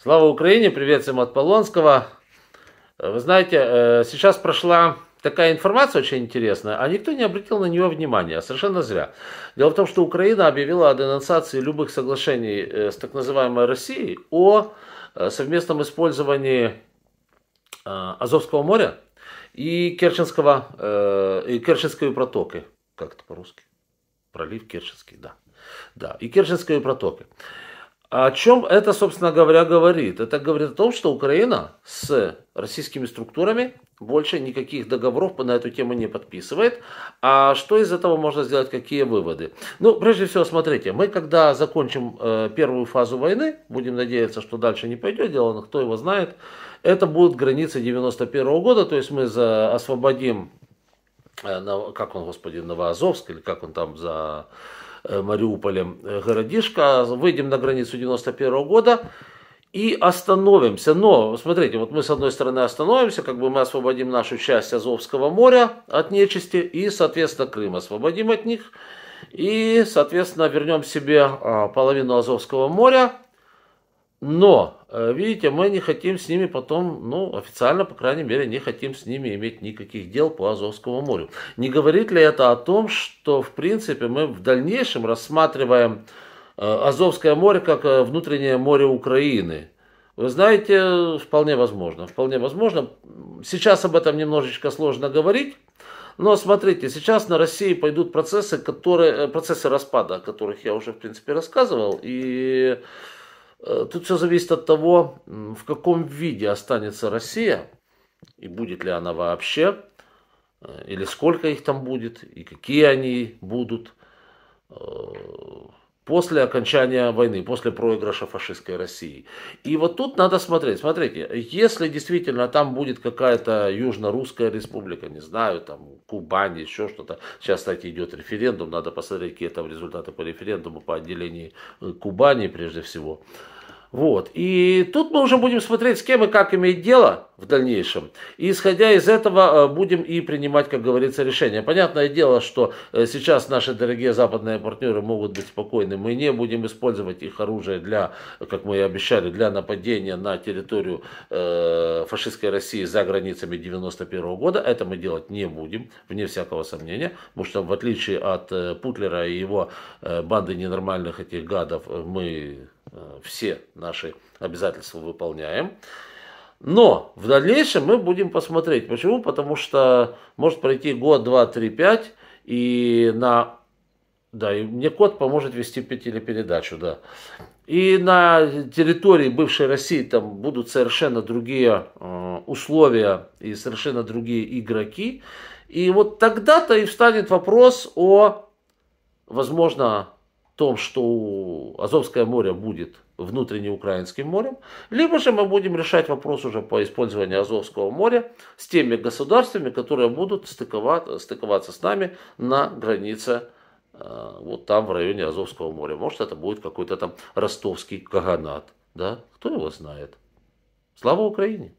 Слава Украине, привет всем от Полонского. Вы знаете, э, сейчас прошла такая информация очень интересная, а никто не обратил на нее внимания, совершенно зря. Дело в том, что Украина объявила о денонсации любых соглашений э, с так называемой Россией о э, совместном использовании Азовского моря и, Керченского, и Керченской протоки. Как это по-русски? Пролив Керченский, да. Да, и Керченской протоки. А о чем это, собственно говоря, говорит? Это говорит о том, что Украина с российскими структурами больше никаких договоров на эту тему не подписывает. А что из этого можно сделать, какие выводы? Ну, прежде всего, смотрите, мы когда закончим э, первую фазу войны, будем надеяться, что дальше не пойдет дело, но кто его знает, это будут границы 91 года, то есть мы за, освободим, э, на, как он, господи, Новоазовск, или как он там за Э, Мариуполем э, городишко. Выйдем на границу 91 -го года и остановимся. Но, смотрите, вот мы с одной стороны остановимся, как бы мы освободим нашу часть Азовского моря от нечисти и, соответственно, Крым освободим от них. И, соответственно, вернем себе а, половину Азовского моря, но, э, видите, мы не хотим с ними потом, ну, официально, по крайней мере, не хотим с ними иметь никаких дел по Азовскому морю. Не говорит ли это о том, что, в принципе, мы в дальнейшем рассматриваем э, Азовское море как э, внутреннее море Украины? Вы знаете, вполне возможно, вполне возможно. Сейчас об этом немножечко сложно говорить, но смотрите, сейчас на России пойдут процессы, которые, процессы распада, о которых я уже, в принципе, рассказывал, и Э, тут все зависит от того, в каком виде останется Россия, и будет ли она вообще, э, или сколько их там будет, и какие они будут. Э, после окончания войны, после проигрыша фашистской России. И вот тут надо смотреть. Смотрите, если действительно там будет какая-то южно-русская республика, не знаю, там Кубань, еще что-то. Сейчас, кстати, идет референдум, надо посмотреть, какие там результаты по референдуму по отделению Кубани прежде всего. Вот. И тут мы уже будем смотреть, с кем и как иметь дело в дальнейшем. И исходя из этого э, будем и принимать, как говорится, решения. Понятное дело, что э, сейчас наши дорогие западные партнеры могут быть спокойны. Мы не будем использовать их оружие для, как мы и обещали, для нападения на территорию э, фашистской России за границами 91 -го года. Это мы делать не будем, вне всякого сомнения. Потому что в отличие от Путлера и его банды ненормальных этих гадов, мы Э, все наши обязательства выполняем. Но в дальнейшем мы будем посмотреть. Почему? Потому что может пройти год, два, три, пять, и на... Да, и мне код поможет вести телепередачу, да. И на территории бывшей России там будут совершенно другие э, условия и совершенно другие игроки. И вот тогда-то и встанет вопрос о, возможно, том, что Азовское море будет украинским морем, либо же мы будем решать вопрос уже по использованию Азовского моря с теми государствами, которые будут стыковаться, стыковаться с нами на границе э, вот там в районе Азовского моря. Может, это будет какой-то там ростовский каганат, да? Кто его знает? Слава Украине!